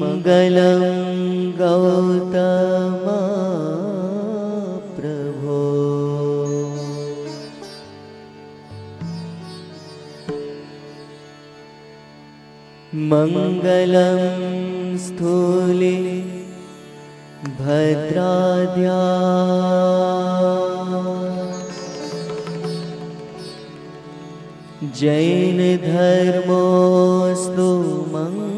मङ्गलं गौतम प्रभो मङ्गलं स्थूली भद्राद्या जैनधर्मोऽस्तु मङ्ग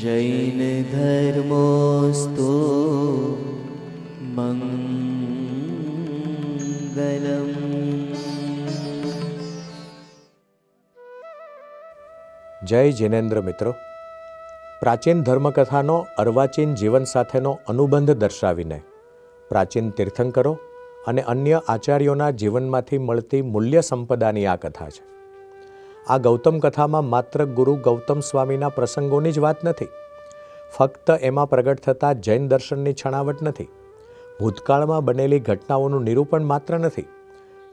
જૈન ધર્મોસ્તો મંગલમ જય જિનેન્દ્ર મિત્રો પ્રાચીન ધર્મકથાનો અર્વાચીન જીવન સાથેનો અનુબંધ દર્શાવીને પ્રાચીન તીર્થંકરો અને અન્ય આચાર્યોના જીવનમાંથી મળતી મૂલ્ય સંપદાની આ કથા છે આ ગૌતમ કથામાં માત્ર ગુરુ ગૌતમ સ્વામીના પ્રસંગોની જ વાત નથી ફક્ત એમાં પ્રગટ થતા જૈન દર્શનની છણાવટ નથી ભૂતકાળમાં બનેલી ઘટનાઓનું નિરૂપણ માત્ર નથી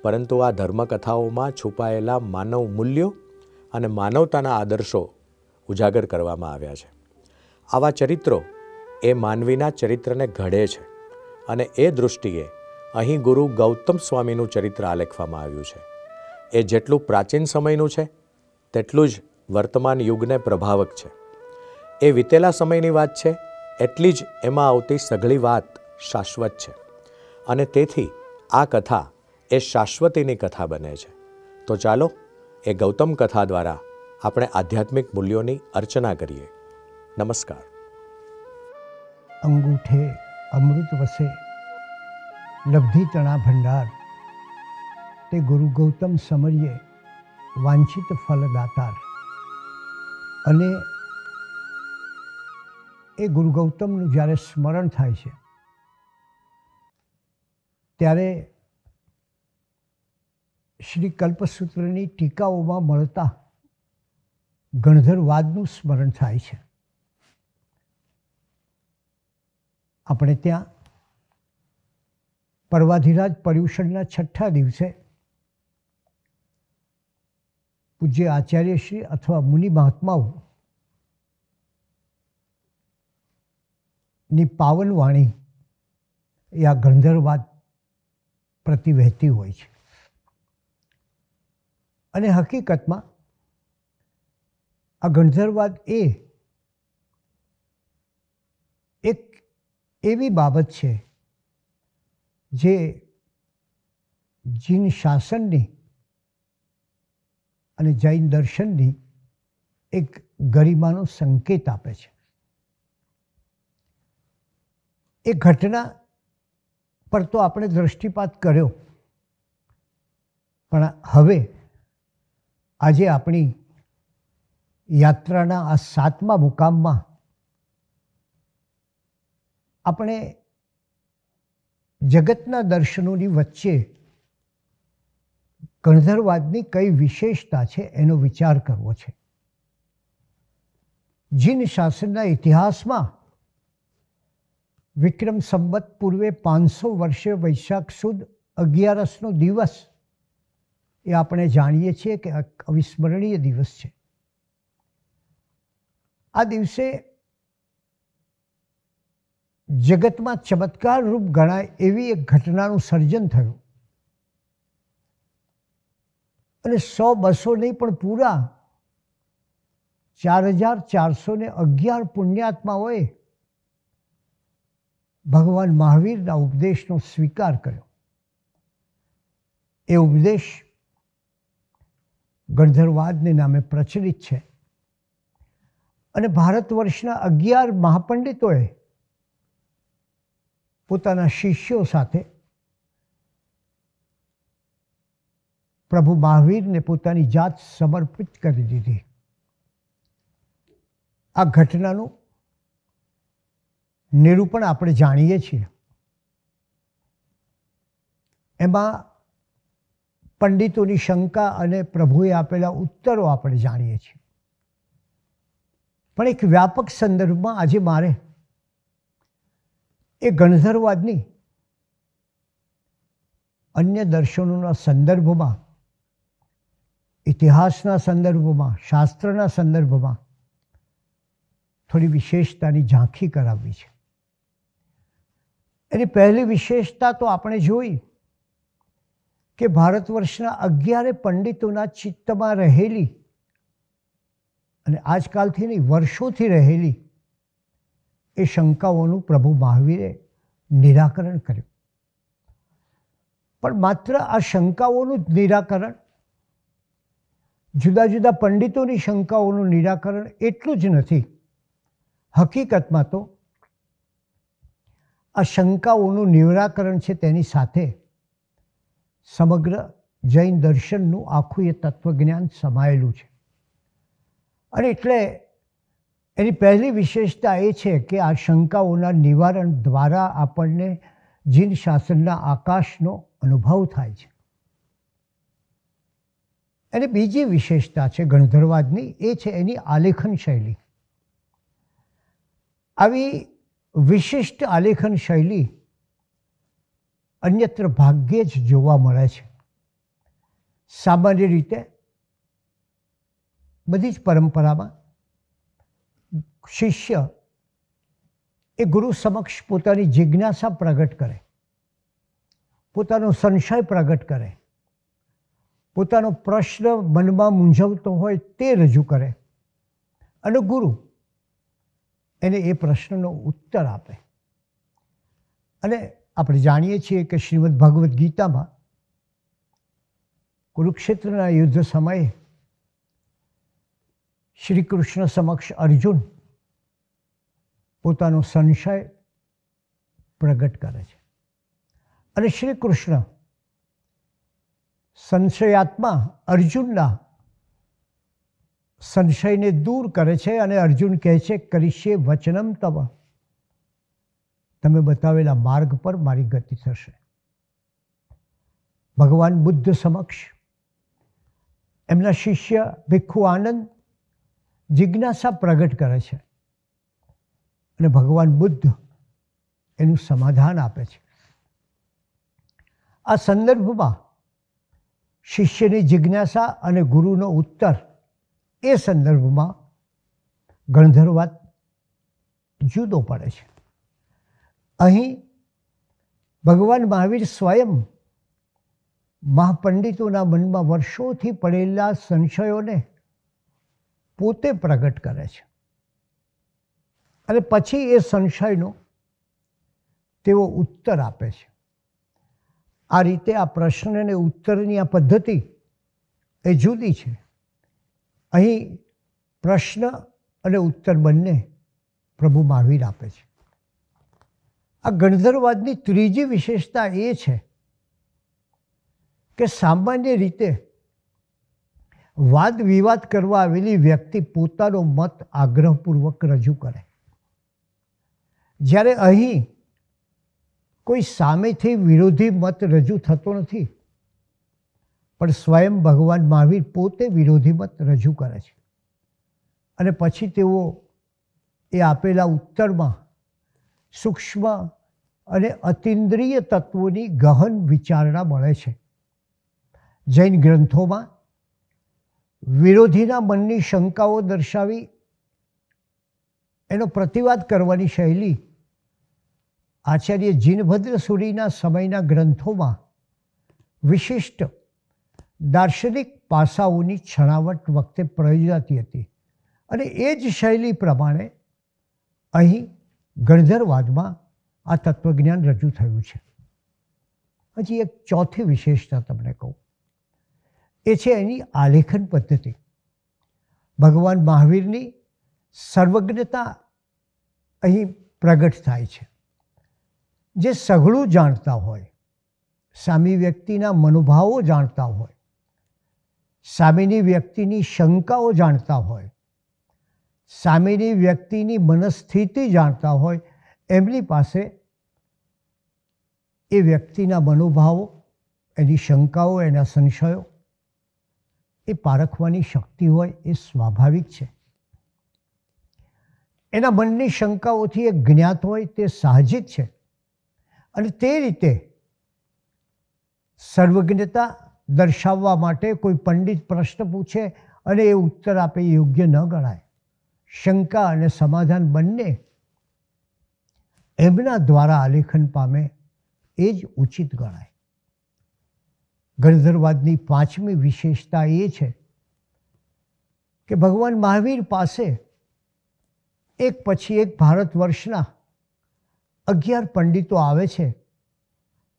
પરંતુ આ ધર્મકથાઓમાં છુપાયેલા માનવ મૂલ્યો અને માનવતાના આદર્શો ઉજાગર કરવામાં આવ્યા છે આવા ચરિત્રો એ માનવીના ચરિત્રને ઘડે છે અને એ દૃષ્ટિએ અહીં ગુરુ ગૌતમ સ્વામીનું ચરિત્ર આલેખવામાં આવ્યું છે એ જેટલું પ્રાચીન સમયનું છે તેટલું જ વર્તમાન યુગને પ્રભાવક છે એ વિતેલા સમયની વાત છે એટલી જ એમાં આવતી સઘળી વાત શાશ્વત છે અને તેથી આ કથા એ શાશ્વતીની કથા બને છે તો ચાલો એ ગૌતમ કથા દ્વારા આપણે આધ્યાત્મિક મૂલ્યોની અર્ચના કરીએ નમસ્કાર અંગૂઠે અમૃત વસે લબ્ધિ તણા ભંડાર તે ગુરુ ગૌતમ સમરીએ વાંછિત ફલદાતાર અને એ ગુરુ ગૌતમનું જ્યારે સ્મરણ થાય છે ત્યારે શ્રી કલ્પસૂત્રની ટીકાઓમાં મળતા ગણધરવાદનું સ્મરણ થાય છે આપણે ત્યાં પર્વાધિરાજ પર્યુષણના છઠ્ઠા દિવસે પૂજ્ય આચાર્યશ્રી અથવા મુનિ મહાત્માઓ ની પાવન વાણી એ આ ગણધરવાદ પ્રતિ વહેતી હોય છે અને હકીકતમાં આ ગણધરવાદ એ એક એવી બાબત છે જે જીન શાસનની અને જૈન દર્શનની એક ગરિમાનો સંકેત આપે છે એ ઘટના પર તો આપણે દૃષ્ટિપાત કર્યો પણ હવે આજે આપણી યાત્રાના આ સાતમા મુકામમાં આપણે જગતના દર્શનોની વચ્ચે કણઝરવાદની કઈ વિશેષતા છે એનો વિચાર કરવો છે જીન શાસનના ઇતિહાસમાં વિક્રમ સંબત પૂર્વે પાંચસો વર્ષે વૈશાખ સુદ અગિયારસનો દિવસ એ આપણે જાણીએ છીએ કે અવિસ્મરણીય દિવસ છે આ દિવસે જગતમાં ચમત્કાર રૂપ ગણાય એવી એક ઘટનાનું સર્જન થયું અને સો બસો નહીં પણ પૂરા ચાર હજાર ચારસો ને અગિયાર પુણ્યાત્માઓએ ભગવાન મહાવીરના ઉપદેશનો સ્વીકાર કર્યો એ ઉપદેશ ગણધરવાદને નામે પ્રચલિત છે અને ભારત વર્ષના અગિયાર મહાપંડિતોએ પોતાના શિષ્યો સાથે પ્રભુ મહાવીરને પોતાની જાત સમર્પિત કરી દીધી આ ઘટનાનું નિરૂપણ આપણે જાણીએ છીએ એમાં પંડિતોની શંકા અને પ્રભુએ આપેલા ઉત્તરો આપણે જાણીએ છીએ પણ એક વ્યાપક સંદર્ભમાં આજે મારે એ ગણધરવાદની અન્ય દર્શનોના સંદર્ભમાં ઇતિહાસના સંદર્ભમાં શાસ્ત્રના સંદર્ભમાં થોડી વિશેષતાની ઝાંખી કરાવવી છે એની પહેલી વિશેષતા તો આપણે જોઈ કે ભારત વર્ષના અગિયારે પંડિતોના ચિત્તમાં રહેલી અને આજકાલથી નહીં વર્ષોથી રહેલી એ શંકાઓનું પ્રભુ મહાવીરે નિરાકરણ કર્યું પણ માત્ર આ શંકાઓનું જ નિરાકરણ જુદા જુદા પંડિતોની શંકાઓનું નિરાકરણ એટલું જ નથી હકીકતમાં તો આ શંકાઓનું નિરાકરણ છે તેની સાથે સમગ્ર જૈન દર્શનનું આખું એ તત્વજ્ઞાન સમાયેલું છે અને એટલે એની પહેલી વિશેષતા એ છે કે આ શંકાઓના નિવારણ દ્વારા આપણને જીન શાસનના આકાશનો અનુભવ થાય છે અને બીજી વિશેષતા છે ગણધરવાદની એ છે એની આલેખન શૈલી આવી વિશિષ્ટ આલેખન શૈલી અન્યત્ર ભાગ્યે જ જોવા મળે છે સામાન્ય રીતે બધી જ પરંપરામાં શિષ્ય એ ગુરુ સમક્ષ પોતાની જિજ્ઞાસા પ્રગટ કરે પોતાનો સંશય પ્રગટ કરે પોતાનો પ્રશ્ન મનમાં મૂંઝવતો હોય તે રજૂ કરે અને ગુરુ એને એ પ્રશ્નનો ઉત્તર આપે અને આપણે જાણીએ છીએ કે શ્રીમદ્ ભગવદ્ ગીતામાં કુરુક્ષેત્રના યુદ્ધ સમયે શ્રી કૃષ્ણ સમક્ષ અર્જુન પોતાનો સંશય પ્રગટ કરે છે અને શ્રી કૃષ્ણ સંશયાત્મા અર્જુનના સંશયને દૂર કરે છે અને અર્જુન કહે છે કરીશે વચનમ તવ તમે બતાવેલા માર્ગ પર મારી ગતિ થશે ભગવાન બુદ્ધ સમક્ષ એમના શિષ્ય ભિક્ષુ આનંદ જિજ્ઞાસા પ્રગટ કરે છે અને ભગવાન બુદ્ધ એનું સમાધાન આપે છે આ સંદર્ભમાં શિષ્યની જિજ્ઞાસા અને ગુરુનો ઉત્તર એ સંદર્ભમાં ગણધરવાદ જુદો પડે છે અહીં ભગવાન મહાવીર સ્વયં મહાપંડિતોના મનમાં વર્ષોથી પડેલા સંશયોને પોતે પ્રગટ કરે છે અને પછી એ સંશયનો તેઓ ઉત્તર આપે છે આ રીતે આ પ્રશ્નને ઉત્તરની આ પદ્ધતિ એ જુદી છે અહીં પ્રશ્ન અને ઉત્તર બંને પ્રભુ મહાવીર આપે છે આ ગણધરવાદની ત્રીજી વિશેષતા એ છે કે સામાન્ય રીતે વાદ વિવાદ કરવા આવેલી વ્યક્તિ પોતાનો મત આગ્રહપૂર્વક રજૂ કરે જ્યારે અહીં કોઈ સામેથી વિરોધી મત રજૂ થતો નથી પણ સ્વયં ભગવાન મહાવીર પોતે વિરોધી મત રજૂ કરે છે અને પછી તેઓ એ આપેલા ઉત્તરમાં સૂક્ષ્મ અને અતિન્દ્રિય તત્વોની ગહન વિચારણા મળે છે જૈન ગ્રંથોમાં વિરોધીના મનની શંકાઓ દર્શાવી એનો પ્રતિવાદ કરવાની શૈલી આચાર્ય જીનભદ્ર સુરીના સમયના ગ્રંથોમાં વિશિષ્ટ દાર્શનિક પાસાઓની છણાવટ વખતે પ્રયોજાતી હતી અને એ જ શૈલી પ્રમાણે અહીં ગણધરવાદમાં આ તત્વજ્ઞાન રજૂ થયું છે હજી એક ચોથી વિશેષતા તમને કહું એ છે એની આલેખન પદ્ધતિ ભગવાન મહાવીરની સર્વજ્ઞતા અહીં પ્રગટ થાય છે જે સઘળું જાણતા હોય સામી વ્યક્તિના મનોભાવો જાણતા હોય સામેની વ્યક્તિની શંકાઓ જાણતા હોય સામેની વ્યક્તિની મનસ્થિતિ જાણતા હોય એમની પાસે એ વ્યક્તિના મનોભાવો એની શંકાઓ એના સંશયો એ પારખવાની શક્તિ હોય એ સ્વાભાવિક છે એના મનની શંકાઓથી એ જ્ઞાત હોય તે સાહજિક છે અને તે રીતે સર્વજ્ઞતા દર્શાવવા માટે કોઈ પંડિત પ્રશ્ન પૂછે અને એ ઉત્તર આપે યોગ્ય ન ગણાય શંકા અને સમાધાન બંને એમના દ્વારા આલેખન પામે એ જ ઉચિત ગણાય ગણધરવાદની પાંચમી વિશેષતા એ છે કે ભગવાન મહાવીર પાસે એક પછી એક ભારત વર્ષના અગિયાર પંડિતો આવે છે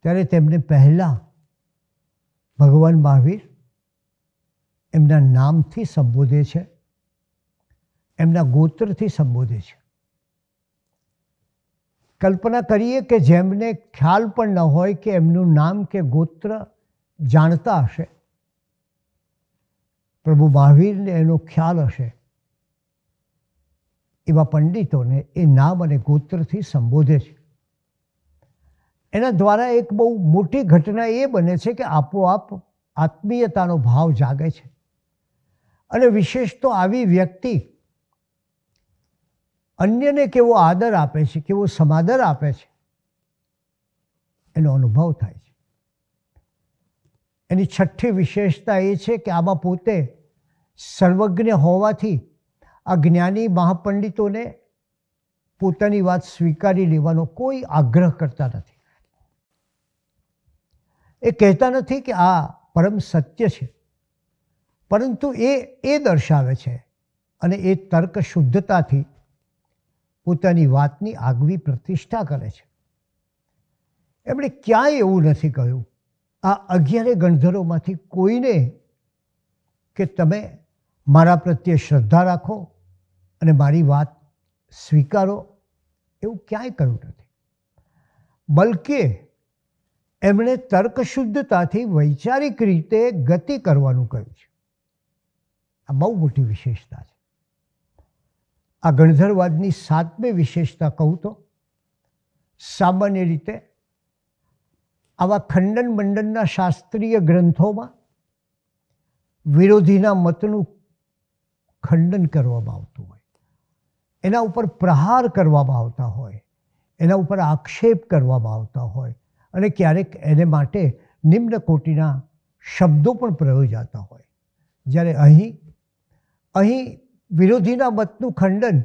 ત્યારે તેમને પહેલાં ભગવાન મહાવીર એમના નામથી સંબોધે છે એમના ગોત્રથી સંબોધે છે કલ્પના કરીએ કે જેમને ખ્યાલ પણ ન હોય કે એમનું નામ કે ગોત્ર જાણતા હશે પ્રભુ મહાવીરને એનો ખ્યાલ હશે એવા પંડિતોને એ નામ અને ગોત્રથી સંબોધે છે એના દ્વારા એક બહુ મોટી ઘટના એ બને છે કે આપોઆપ આત્મીયતાનો ભાવ જાગે છે અને વિશેષ તો આવી વ્યક્તિ અન્યને કેવો આદર આપે છે કેવો સમાદર આપે છે એનો અનુભવ થાય છે એની છઠ્ઠી વિશેષતા એ છે કે આમાં પોતે સર્વજ્ઞ હોવાથી આ જ્ઞાની મહાપંડિતોને પોતાની વાત સ્વીકારી લેવાનો કોઈ આગ્રહ કરતા નથી એ કહેતા નથી કે આ પરમ સત્ય છે પરંતુ એ એ દર્શાવે છે અને એ તર્ક શુદ્ધતાથી પોતાની વાતની આગવી પ્રતિષ્ઠા કરે છે એમણે ક્યાંય એવું નથી કહ્યું આ અગિયારે ગણધરોમાંથી કોઈને કે તમે મારા પ્રત્યે શ્રદ્ધા રાખો અને મારી વાત સ્વીકારો એવું ક્યાંય કહ્યું નથી બલકે એમણે તર્કશુદ્ધતાથી વૈચારિક રીતે ગતિ કરવાનું કહ્યું છે આ બહુ મોટી વિશેષતા છે આ ગણધરવાદની સાતમી વિશેષતા કહું તો સામાન્ય રીતે આવા ખંડન મંડનના શાસ્ત્રીય ગ્રંથોમાં વિરોધીના મતનું ખંડન કરવામાં આવતું હોય એના ઉપર પ્રહાર કરવામાં આવતા હોય એના ઉપર આક્ષેપ કરવામાં આવતા હોય અને ક્યારેક એને માટે નિમ્ન કોટીના શબ્દો પણ પ્રયોજાતા હોય જ્યારે અહીં અહીં વિરોધીના મતનું ખંડન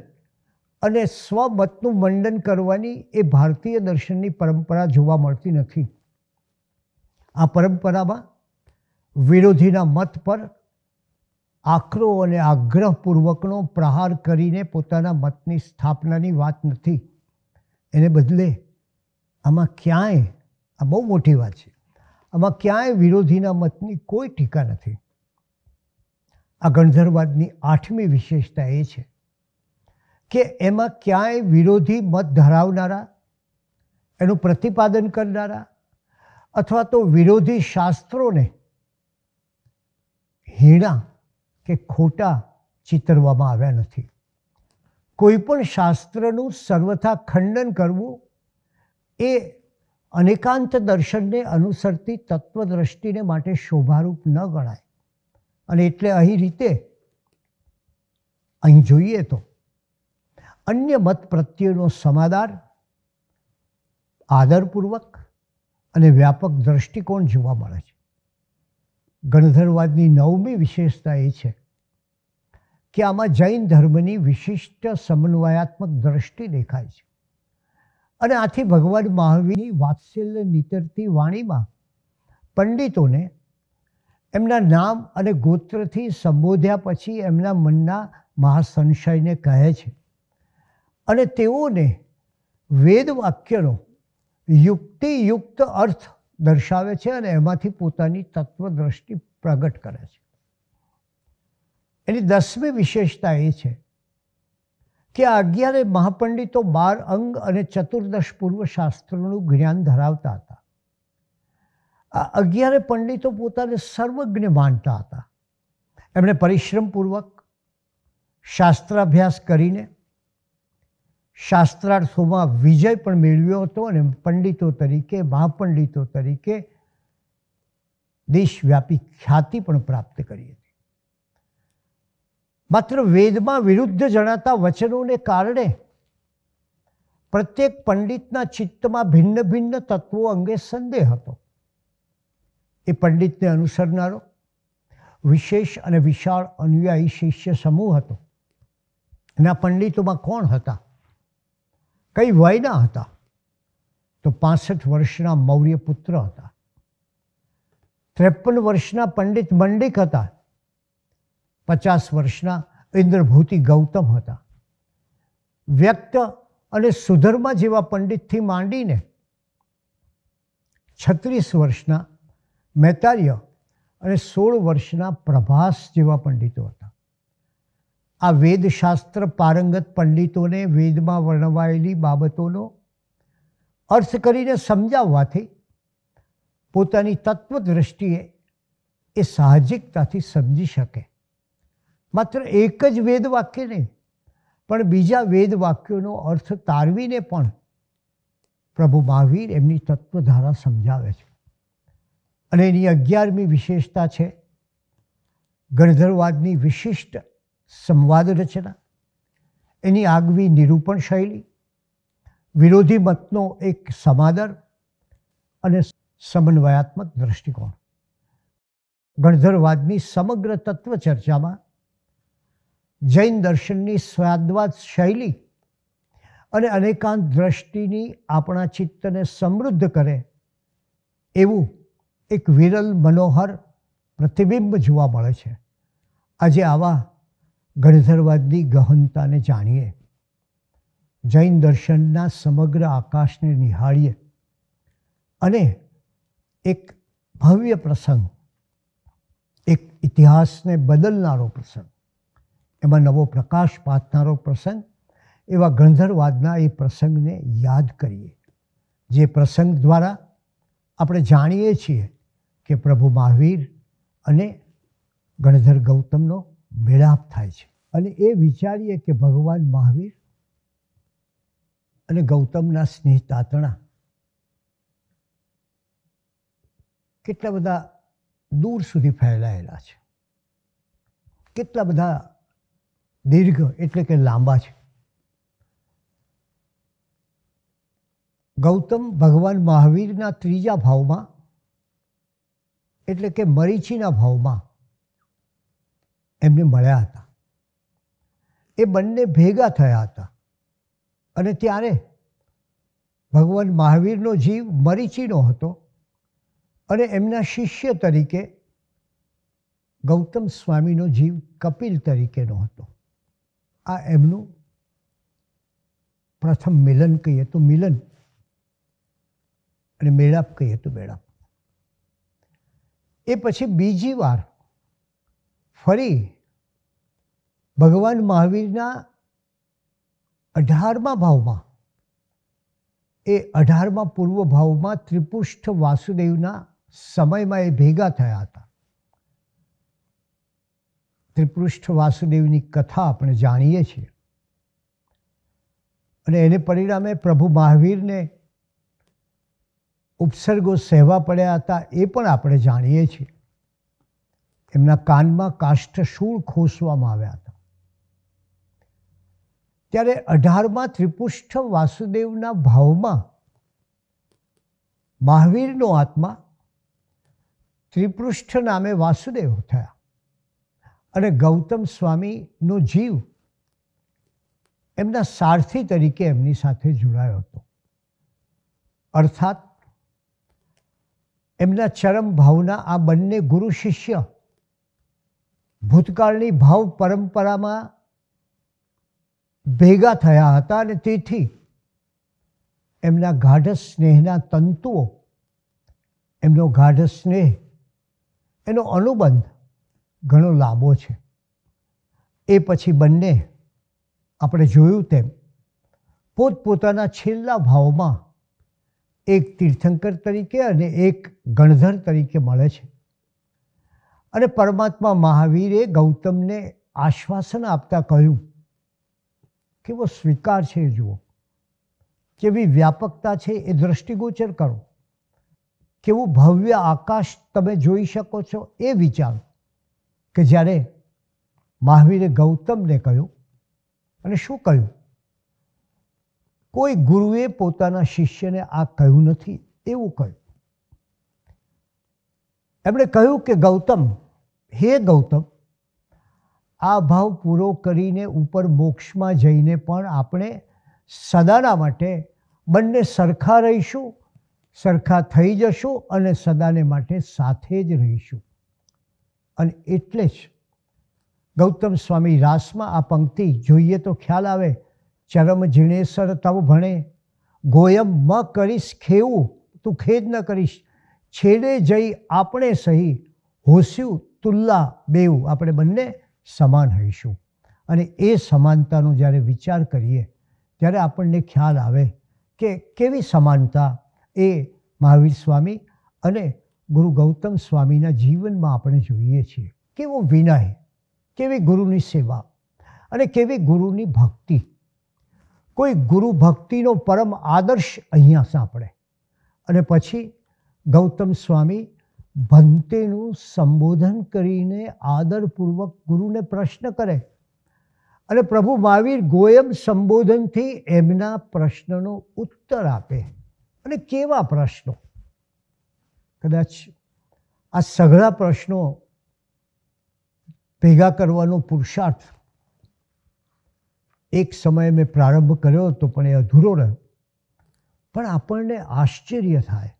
અને સ્વમતનું મંડન કરવાની એ ભારતીય દર્શનની પરંપરા જોવા મળતી નથી આ પરંપરામાં વિરોધીના મત પર આકરો અને આગ્રહપૂર્વકનો પ્રહાર કરીને પોતાના મતની સ્થાપનાની વાત નથી એને બદલે આમાં ક્યાંય આ બહુ મોટી વાત છે આમાં ક્યાંય વિરોધીના મતની કોઈ ટીકા નથી આ ગણધરવાદની આઠમી વિશેષતા એ છે કે એમાં ક્યાંય વિરોધી મત ધરાવનારા એનું પ્રતિપાદન કરનારા અથવા તો વિરોધી શાસ્ત્રોને હીણા કે ખોટા ચિતરવામાં આવ્યા નથી કોઈ પણ શાસ્ત્રનું સર્વથા ખંડન કરવું એ અનેકાંત દર્શનને અનુસરતી તત્વદ્રષ્ટિને માટે શોભારૂપ ન ગણાય અને એટલે અહીં રીતે અહીં જોઈએ તો અન્ય મત પ્રત્યેનો સમાદાર આદરપૂર્વક અને વ્યાપક દ્રષ્ટિકોણ જોવા મળે છે ગણધરવાદની નવમી વિશેષતા એ છે કે આમાં જૈન ધર્મની વિશિષ્ટ સમન્વયાત્મક દ્રષ્ટિ દેખાય છે અને આથી ભગવાન મહાવીરની વાત્સલ્ય નીતરતી વાણીમાં પંડિતોને એમના નામ અને ગોત્રથી સંબોધ્યા પછી એમના મનના મહાસંશયને કહે છે અને તેઓને વેદવાક્યનો યુક્તિયુક્ત અર્થ દર્શાવે છે અને એમાંથી પોતાની તત્વદ્રષ્ટિ પ્રગટ કરે છે એની દસમી વિશેષતા એ છે કે અગિયારે મહાપંડિતો બાર અંગ અને ચતુર્દશ પૂર્વ શાસ્ત્રોનું જ્ઞાન ધરાવતા હતા આ અગિયારે પંડિતો પોતાને સર્વજ્ઞ માનતા હતા એમણે પરિશ્રમપૂર્વક શાસ્ત્રાભ્યાસ કરીને શાસ્ત્રાર્થોમાં વિજય પણ મેળવ્યો હતો અને પંડિતો તરીકે મહાપંડિતો તરીકે દેશવ્યાપી ખ્યાતિ પણ પ્રાપ્ત કરી હતી માત્ર વેદમાં વિરુદ્ધ જણાતા વચનોને કારણે પ્રત્યેક પંડિતના ચિત્તમાં ભિન્ન ભિન્ન તત્વો અંગે સંદેહ હતો એ પંડિતને અનુસરનારો વિશેષ અને વિશાળ અનુયાયી શિષ્ય સમૂહ હતો એના પંડિતોમાં કોણ હતા કઈ વયના હતા તો પાસઠ વર્ષના મૌર્ય પુત્ર હતા ત્રેપન વર્ષના પંડિત મંડિક હતા પચાસ વર્ષના ઇન્દ્રભૂતિ ગૌતમ હતા વ્યક્ત અને સુધર્મા જેવા પંડિતથી માંડીને છત્રીસ વર્ષના મૈતાર્ય અને સોળ વર્ષના પ્રભાસ જેવા પંડિતો હતા આ વેદશાસ્ત્ર પારંગત પંડિતોને વેદમાં વર્ણવાયેલી બાબતોનો અર્થ કરીને સમજાવવાથી પોતાની તત્વદ્રષ્ટિએ એ સાહજિકતાથી સમજી શકે માત્ર એક જ વેદ વાક્ય નહીં પણ બીજા વેદ વાક્યોનો અર્થ તારવીને પણ પ્રભુ મહાવીર એમની તત્વધારા સમજાવે છે અને એની અગિયારમી વિશેષતા છે ગણધરવાદની વિશિષ્ટ સંવાદ રચના એની આગવી નિરૂપણ શૈલી વિરોધી મતનો એક સમાદર અને સમન્વયાત્મક દ્રષ્ટિકોણ ગણધરવાદની સમગ્ર તત્વ ચર્ચામાં જૈન દર્શનની સ્વાદવાદ શૈલી અને અનેકાંત દ્રષ્ટિની આપણા ચિત્તને સમૃદ્ધ કરે એવું એક વિરલ મનોહર પ્રતિબિંબ જોવા મળે છે આજે આવા ગણધરવાદની ગહનતાને જાણીએ જૈન દર્શનના સમગ્ર આકાશને નિહાળીએ અને એક ભવ્ય પ્રસંગ એક ઇતિહાસને બદલનારો પ્રસંગ એમાં નવો પ્રકાશ પાથનારો પ્રસંગ એવા ગંધર્વાદના એ પ્રસંગને યાદ કરીએ જે પ્રસંગ દ્વારા આપણે જાણીએ છીએ કે પ્રભુ મહાવીર અને ગણધર ગૌતમનો મેળાપ થાય છે અને એ વિચારીએ કે ભગવાન મહાવીર અને ગૌતમના સ્નેહ તાતણા કેટલા બધા દૂર સુધી ફેલાયેલા છે કેટલા બધા દીર્ઘ એટલે કે લાંબા છે ગૌતમ ભગવાન મહાવીરના ત્રીજા ભાવમાં એટલે કે મરીચીના ભાવમાં એમને મળ્યા હતા એ બંને ભેગા થયા હતા અને ત્યારે ભગવાન મહાવીરનો જીવ મરીચીનો હતો અને એમના શિષ્ય તરીકે ગૌતમ સ્વામીનો જીવ કપિલ તરીકેનો હતો આ એમનું પ્રથમ મિલન કહીએ તો મિલન અને મેળાપ કહીએ તો મેળાપ એ પછી બીજી વાર ફરી ભગવાન મહાવીરના અઢારમા ભાવમાં એ અઢારમા પૂર્વ ભાવમાં ત્રિપુષ્ઠ વાસુદેવના સમયમાં એ ભેગા થયા હતા ત્રિપૃષ્ઠ વાસુદેવની કથા આપણે જાણીએ છીએ અને એને પરિણામે પ્રભુ મહાવીરને ઉપસર્ગો સહેવા પડ્યા હતા એ પણ આપણે જાણીએ છીએ એમના કાનમાં કાષ્ઠ શૂળ ખોસવામાં આવ્યા હતા ત્યારે અઢારમાં ત્રિપુષ્ઠ વાસુદેવના ભાવમાં મહાવીરનો આત્મા ત્રિપૃષ્ઠ નામે વાસુદેવ થયા અને ગૌતમ સ્વામીનો જીવ એમના સારથી તરીકે એમની સાથે જોડાયો હતો અર્થાત એમના ચરમ ભાવના આ બંને ગુરુ શિષ્ય ભૂતકાળની ભાવ પરંપરામાં ભેગા થયા હતા અને તેથી એમના ગાઢ સ્નેહના તંતુઓ એમનો ગાઢ સ્નેહ એનો અનુબંધ ઘણો લાંબો છે એ પછી બંને આપણે જોયું તેમ પોતપોતાના છેલ્લા ભાવમાં એક તીર્થંકર તરીકે અને એક ગણધર તરીકે મળે છે અને પરમાત્મા મહાવીરે ગૌતમને આશ્વાસન આપતા કહ્યું કેવો સ્વીકાર છે જુઓ કેવી વ્યાપકતા છે એ દ્રષ્ટિગોચર કરો કેવું ભવ્ય આકાશ તમે જોઈ શકો છો એ વિચારો કે જ્યારે મહાવીરે ગૌતમને કહ્યું અને શું કહ્યું કોઈ ગુરુએ પોતાના શિષ્યને આ કહ્યું નથી એવું કહ્યું એમણે કહ્યું કે ગૌતમ હે ગૌતમ આ ભાવ પૂરો કરીને ઉપર મોક્ષમાં જઈને પણ આપણે સદાના માટે બંને સરખા રહીશું સરખા થઈ જશું અને સદાને માટે સાથે જ રહીશું અને એટલે જ ગૌતમ સ્વામી રાસમાં આ પંક્તિ જોઈએ તો ખ્યાલ આવે ચરમ જીણેસર તવ ભણે ગોયમ મ કરીશ ખેવું તું ખેદ ન કરીશ છેડે જઈ આપણે સહી હોસ્યું તુલ્લા બેવું આપણે બંને સમાન હઈશું અને એ સમાનતાનો જ્યારે વિચાર કરીએ ત્યારે આપણને ખ્યાલ આવે કે કેવી સમાનતા એ મહાવીર સ્વામી અને ગુરુ ગૌતમ સ્વામીના જીવનમાં આપણે જોઈએ છીએ કેવો વિનય કેવી ગુરુની સેવા અને કેવી ગુરુની ભક્તિ કોઈ ગુરુ ભક્તિનો પરમ આદર્શ અહીંયા સાંપડે અને પછી ગૌતમ સ્વામી ભંતેનું સંબોધન કરીને આદરપૂર્વક ગુરુને પ્રશ્ન કરે અને પ્રભુ મહાવીર ગોયમ સંબોધનથી એમના પ્રશ્નનો ઉત્તર આપે અને કેવા પ્રશ્નો કદાચ આ સઘળા પ્રશ્નો ભેગા કરવાનો પુરુષાર્થ એક સમયે મેં પ્રારંભ કર્યો હતો પણ એ અધૂરો રહ્યો પણ આપણને આશ્ચર્ય થાય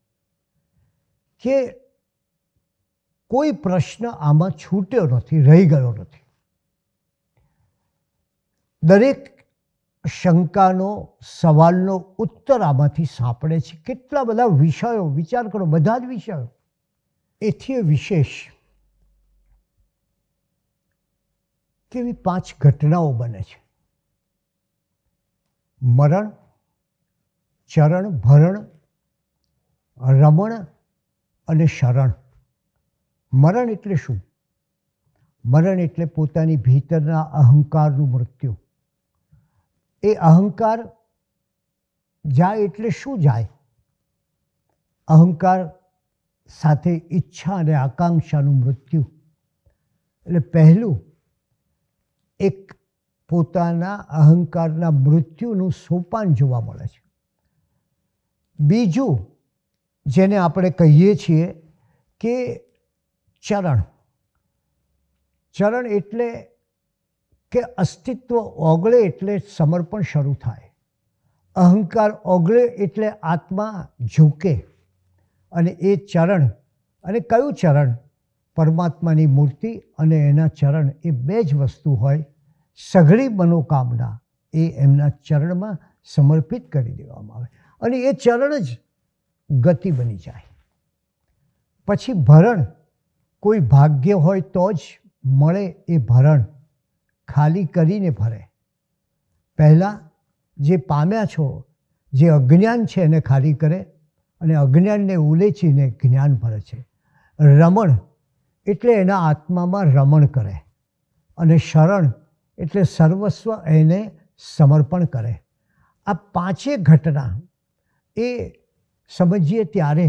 કે કોઈ પ્રશ્ન આમાં છૂટ્યો નથી રહી ગયો નથી દરેક શંકાનો સવાલનો ઉત્તર આમાંથી સાંપડે છે કેટલા બધા વિષયો વિચાર કરો બધા જ વિષયો એથી વિશેષ કેવી પાંચ ઘટનાઓ બને છે મરણ ચરણ ભરણ રમણ અને શરણ મરણ એટલે શું મરણ એટલે પોતાની ભીતરના અહંકારનું મૃત્યુ એ અહંકાર જાય એટલે શું જાય અહંકાર સાથે ઈચ્છા અને આકાંક્ષાનું મૃત્યુ એટલે પહેલું એક પોતાના અહંકારના મૃત્યુનું સોપાન જોવા મળે છે બીજું જેને આપણે કહીએ છીએ કે ચરણ ચરણ એટલે કે અસ્તિત્વ ઓગળે એટલે સમર્પણ શરૂ થાય અહંકાર ઓગળે એટલે આત્મા ઝૂકે અને એ ચરણ અને કયું ચરણ પરમાત્માની મૂર્તિ અને એના ચરણ એ બે જ વસ્તુ હોય સઘળી મનોકામના એ એમના ચરણમાં સમર્પિત કરી દેવામાં આવે અને એ ચરણ જ ગતિ બની જાય પછી ભરણ કોઈ ભાગ્ય હોય તો જ મળે એ ભરણ ખાલી કરીને ફરે પહેલાં જે પામ્યા છો જે અજ્ઞાન છે એને ખાલી કરે અને અજ્ઞાનને ઉલેચીને જ્ઞાન ભરે છે રમણ એટલે એના આત્મામાં રમણ કરે અને શરણ એટલે સર્વસ્વ એને સમર્પણ કરે આ પાંચે ઘટના એ સમજીએ ત્યારે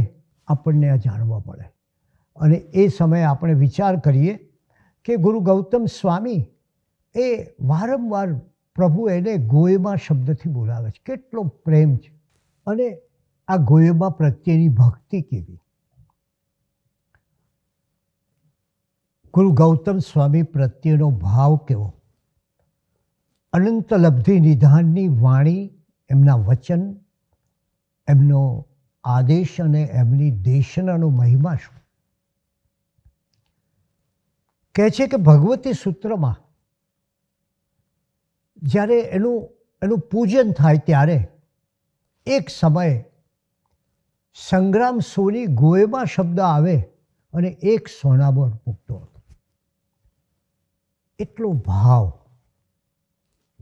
આપણને આ જાણવા મળે અને એ સમયે આપણે વિચાર કરીએ કે ગુરુ ગૌતમ સ્વામી એ વારંવાર પ્રભુ એને ગોયમાં શબ્દથી બોલાવે છે કેટલો પ્રેમ છે અને આ ગોયબા પ્રત્યેની ભક્તિ કેવી ગુરુ ગૌતમ સ્વામી પ્રત્યેનો ભાવ કેવો અનંત લબ્ધિ નિધાનની વાણી એમના વચન એમનો આદેશ અને એમની દેશનાનો મહિમા શું કહે છે કે ભગવતી સૂત્રમાં જ્યારે એનું એનું પૂજન થાય ત્યારે એક સમયે સંગ્રામ સોની ગોયમાં શબ્દ આવે અને એક સોનાબોર મૂકતો હતો એટલો ભાવ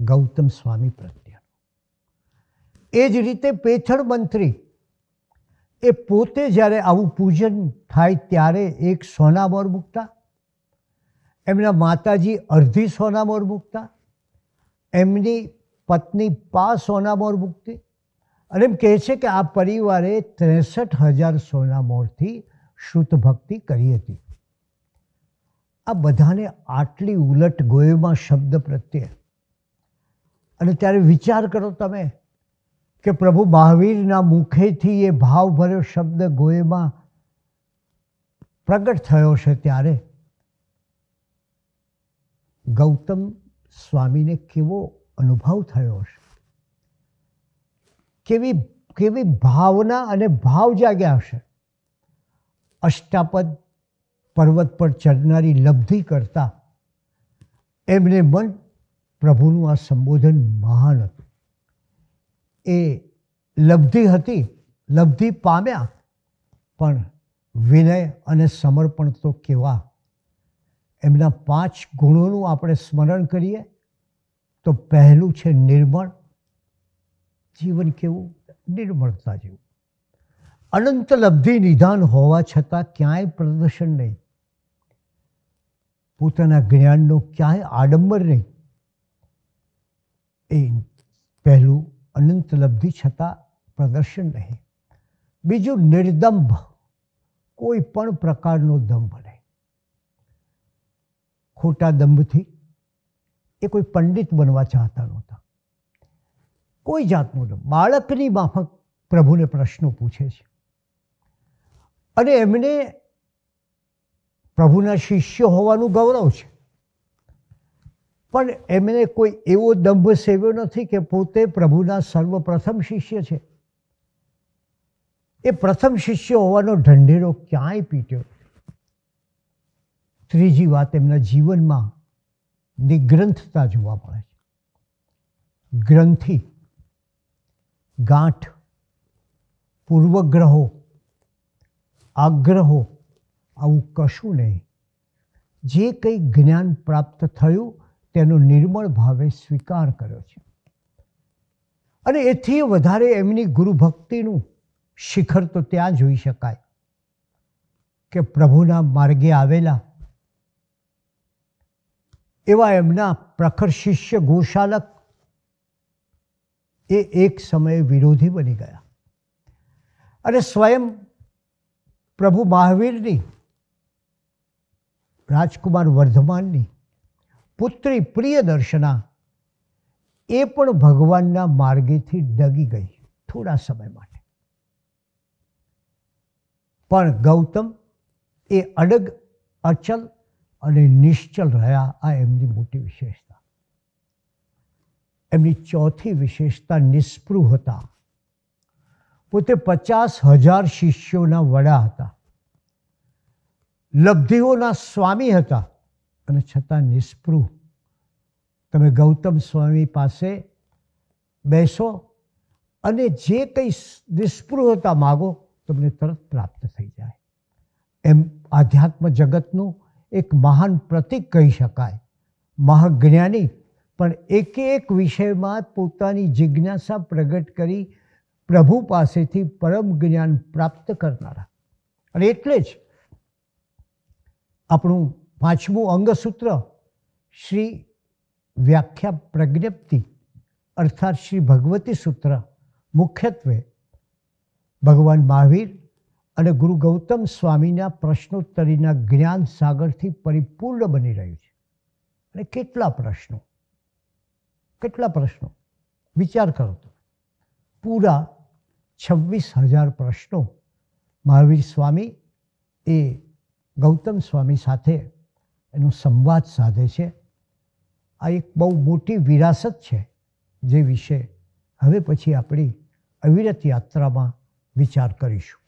ગૌતમ સ્વામી પ્રત્યેનો એ જ રીતે પેથળ મંત્રી એ પોતે જ્યારે આવું પૂજન થાય ત્યારે એક સોનાબર મૂકતા એમના માતાજી અડધી સોનામોર મૂકતા એમની પત્ની પા સોનામોર મૂકતી અને એમ કહે છે કે આ પરિવારે ત્રેસઠ હજાર સોનામોરથી શુદ્ધ ભક્તિ કરી હતી આ બધાને આટલી ઉલટ ગોયમાં શબ્દ પ્રત્યે અને ત્યારે વિચાર કરો તમે કે પ્રભુ મહાવીરના મુખેથી એ ભાવભર્યો શબ્દ ગોયમાં પ્રગટ થયો છે ત્યારે ગૌતમ સ્વામીને કેવો અનુભવ થયો હશે કેવી કેવી ભાવના અને ભાવ જાગ્યા હશે અષ્ટાપદ પર્વત પર ચડનારી લબ્ધિ કરતા એમને મન પ્રભુનું આ સંબોધન મહાન હતું એ લબ્ધિ હતી લબ્ધિ પામ્યા પણ વિનય અને સમર્પણ તો કેવા એમના પાંચ ગુણોનું આપણે સ્મરણ કરીએ તો પહેલું છે નિર્મળ જીવન કેવું નિર્મળતા જેવું અનંત લબ્ધિ નિધાન હોવા છતાં ક્યાંય પ્રદર્શન નહીં પોતાના જ્ઞાનનો ક્યાંય આડંબર નહીં એ પહેલું અનંત લબ્ધિ છતાં પ્રદર્શન નહીં બીજું નિર્દંભ કોઈ પણ પ્રકારનો દંભ નહીં ખોટા દંભથી એ કોઈ પંડિત બનવા ચાહતા નહોતા કોઈ જાતનું બાળકની માફક પ્રભુને પ્રશ્નો પૂછે છે અને એમને પ્રભુના શિષ્ય હોવાનું ગૌરવ છે પણ એમને કોઈ એવો દંભ સેવ્યો નથી કે પોતે પ્રભુના સર્વપ્રથમ શિષ્ય છે એ પ્રથમ શિષ્ય હોવાનો ઢંઢેરો ક્યાંય પીટ્યો ત્રીજી વાત એમના જીવનમાં નિગ્રંથતા જોવા મળે છે ગ્રંથિ ગાંઠ પૂર્વગ્રહો આગ્રહો આવું કશું નહીં જે કંઈ જ્ઞાન પ્રાપ્ત થયું તેનો નિર્મળ ભાવે સ્વીકાર કર્યો છે અને એથી વધારે એમની ગુરુભક્તિનું શિખર તો ત્યાં જોઈ શકાય કે પ્રભુના માર્ગે આવેલા એવા એમના પ્રખર શિષ્ય ગોશાલક એ એક સમયે વિરોધી બની ગયા અને સ્વયં પ્રભુ મહાવીરની રાજકુમાર વર્ધમાનની પુત્રી પ્રિય દર્શના એ પણ ભગવાનના માર્ગેથી ડગી ગઈ થોડા સમય માટે પણ ગૌતમ એ અડગ અચલ અને નિશ્ચલ રહ્યા આ એમની મોટી વિશેષતા એમની ચોથી વિશેષતા નિષ્પૃહ હતા પોતે પચાસ હજાર શિષ્યોના વડા હતા લબ્ધિઓના સ્વામી હતા અને છતાં નિષ્પૃહ તમે ગૌતમ સ્વામી પાસે બેસો અને જે કંઈ નિસ્પૃહતા માગો તમને તરત પ્રાપ્ત થઈ જાય એમ આધ્યાત્મ જગતનું એક મહાન પ્રતિક કહી શકાય મહાજ્ઞાની પણ એક એક વિષયમાં પોતાની જિજ્ઞાસા પ્રગટ કરી પ્રભુ પાસેથી પરમ જ્ઞાન પ્રાપ્ત કરનારા અને એટલે જ આપણું પાંચમું અંગસૂત્ર શ્રી વ્યાખ્યા પ્રજ્ઞપ્તિ અર્થાત શ્રી ભગવતી સૂત્ર મુખ્યત્વે ભગવાન મહાવીર અને ગુરુ ગૌતમ સ્વામીના પ્રશ્નોત્તરીના જ્ઞાન સાગરથી પરિપૂર્ણ બની રહ્યું છે અને કેટલા પ્રશ્નો કેટલા પ્રશ્નો વિચાર કરો તો પૂરા છવ્વીસ હજાર પ્રશ્નો મહાવીર સ્વામી એ ગૌતમ સ્વામી સાથે એનો સંવાદ સાધે છે આ એક બહુ મોટી વિરાસત છે જે વિશે હવે પછી આપણી અવિરત યાત્રામાં વિચાર કરીશું